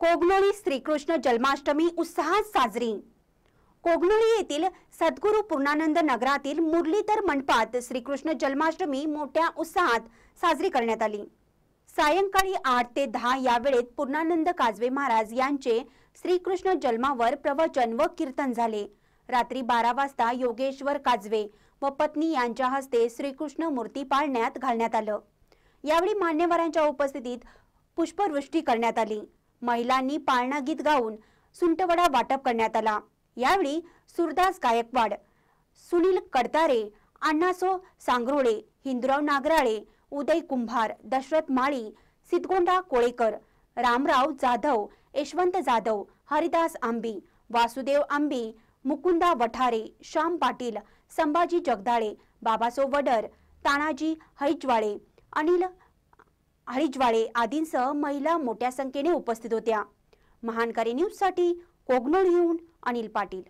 कोगनोळी श्रीकृष्ण जन्माष्टमी उत्साहात साजरी कोगनोळी येथील सद्गुरू पूर्णानंद नगरातील मुरलीधर मंडपात श्रीकृष्ण जन्माष्टमी मोठ्या उत्साहात साजरी करण्यात आली सायंकाळी आठ ते दहा या वेळेत पूर्णानंद काजवे महाराज यांचे श्रीकृष्ण जन्मावर प्रवचन व कीर्तन झाले रात्री बारा वाजता योगेश्वर काजवे व पत्नी यांच्या हस्ते श्रीकृष्ण मूर्ती पाळण्यात घालण्यात आलं यावेळी मान्यवरांच्या उपस्थितीत पुष्पवृष्टी करण्यात आली महिलांनी पाळणा गीत गाऊन सुंटवडा वाटप करण्यात आला यावेळी सुरदास गायकवाड सुनील कडतारे अण्णासो सांगरोळे हिंदुराव नागराळे उदय कुंभार दशरथ माळी सिद्धगोंडा कोळेकर रामराव जाधव यशवंत जाधव हरिदास आंबी वासुदेव आंबी मुकुंदा वठारे श्याम पाटील संभाजी जगदाळे बाबासो वडर तानाजी हैजवाळे अनिल हरिजवाळे आदींसह महिला मोठ्या संख्येने उपस्थित होत्या महानकारी न्यूजसाठी घेऊन अनिल पाटील